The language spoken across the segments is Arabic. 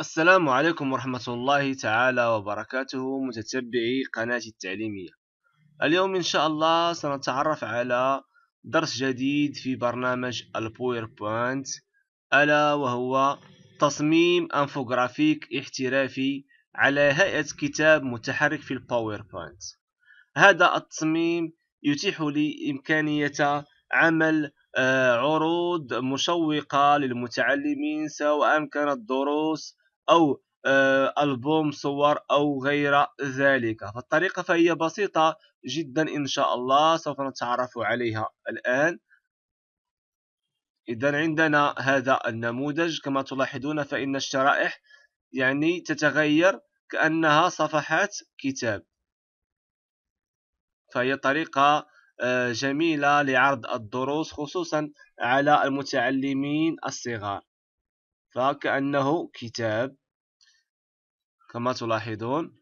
السلام عليكم ورحمة الله تعالى وبركاته متتبعي قناتي التعليمية اليوم إن شاء الله سنتعرف على درس جديد في برنامج البويربوينت ألا وهو تصميم أنفوغرافيك احترافي على هيئة كتاب متحرك في الباوربوينت هذا التصميم يتيح لي إمكانية عمل آه، عروض مشوقة للمتعلمين سواء كانت دروس أو آه، ألبوم صور أو غير ذلك فالطريقة فهي بسيطة جدا إن شاء الله سوف نتعرف عليها الآن إذا عندنا هذا النموذج كما تلاحظون فإن الشرائح يعني تتغير كأنها صفحات كتاب فهي طريقة آه، جميلة لعرض الدروس خصوصا على المتعلمين الصغار فكأنه كتاب كما تلاحظون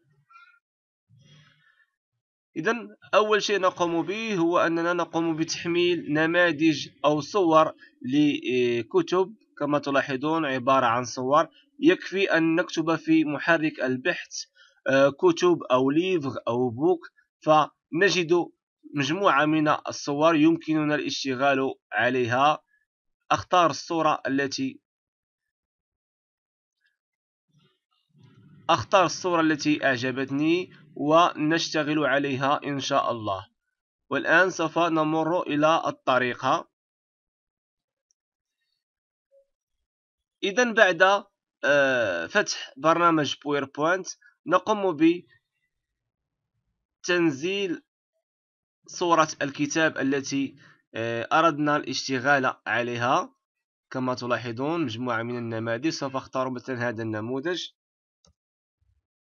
إذا أول شيء نقوم به هو أننا نقوم بتحميل نماذج أو صور لكتب كما تلاحظون عبارة عن صور يكفي أن نكتب في محرك البحث آه، كتب أو ليفغ أو بوك فنجد مجموعة من الصور يمكننا الاشتغال عليها أختار الصورة التي أختار الصورة التي أعجبتني ونشتغل عليها إن شاء الله والآن سوف نمر إلى الطريقة إذا بعد آه، فتح برنامج بويربوينت نقوم بتنزيل صورة الكتاب التي آه، أردنا الاشتغال عليها كما تلاحظون مجموعة من النماذج سوف اختار مثلا هذا النموذج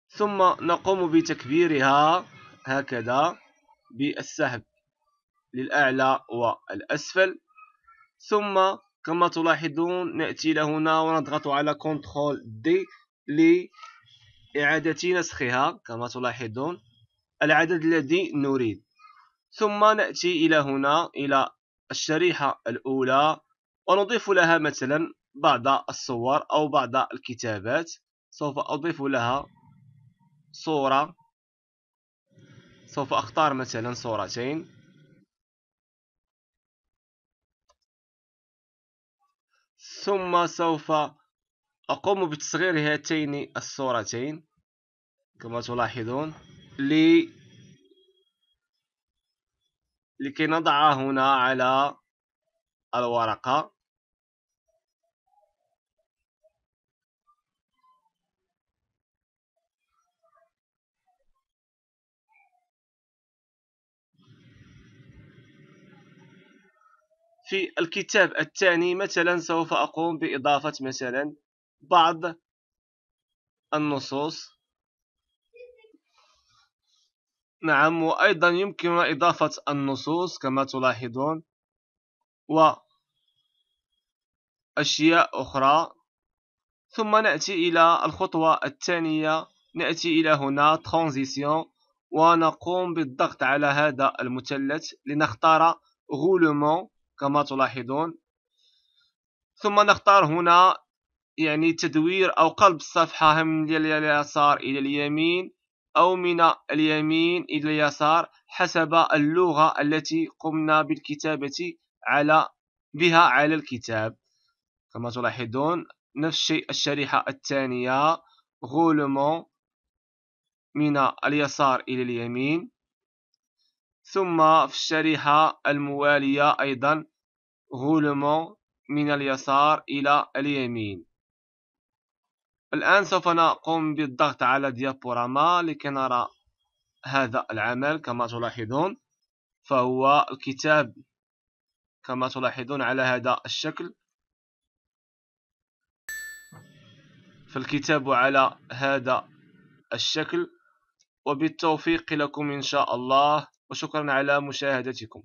ثم نقوم بتكبيرها هكذا بالسحب للأعلى والأسفل ثم كما تلاحظون نأتي لهنا ونضغط على Ctrl D لإعادة نسخها كما تلاحظون العدد الذي نريد ثم نأتي إلى هنا إلى الشريحة الأولى ونضيف لها مثلا بعض الصور أو بعض الكتابات سوف أضيف لها صورة سوف أختار مثلا صورتين ثم سوف أقوم بتصغير هاتين الصورتين كما تلاحظون لي لكي نضعها هنا على الورقة في الكتاب الثاني مثلا سوف أقوم بإضافة مثلا بعض النصوص نعم وأيضا يمكن إضافة النصوص كما تلاحظون وأشياء أخرى ثم نأتي إلى الخطوة الثانية نأتي إلى هنا ترانزيسيون ونقوم بالضغط على هذا المثلث لنختار غولمون كما تلاحظون ثم نختار هنا يعني تدوير أو قلب الصفحة من اليسار إلى اليمين أو من اليمين إلى اليسار حسب اللغة التي قمنا بالكتابة على بها على الكتاب كما تلاحظون نفس الشيء الشريحة الثانية غولمون من اليسار إلى اليمين ثم في الشريحة الموالية أيضا غولمون من اليسار إلى اليمين الآن سوف نقوم بالضغط على ديابوراما لكي نرى هذا العمل كما تلاحظون فهو الكتاب كما تلاحظون على هذا الشكل فالكتاب على هذا الشكل وبالتوفيق لكم إن شاء الله وشكرا على مشاهدتكم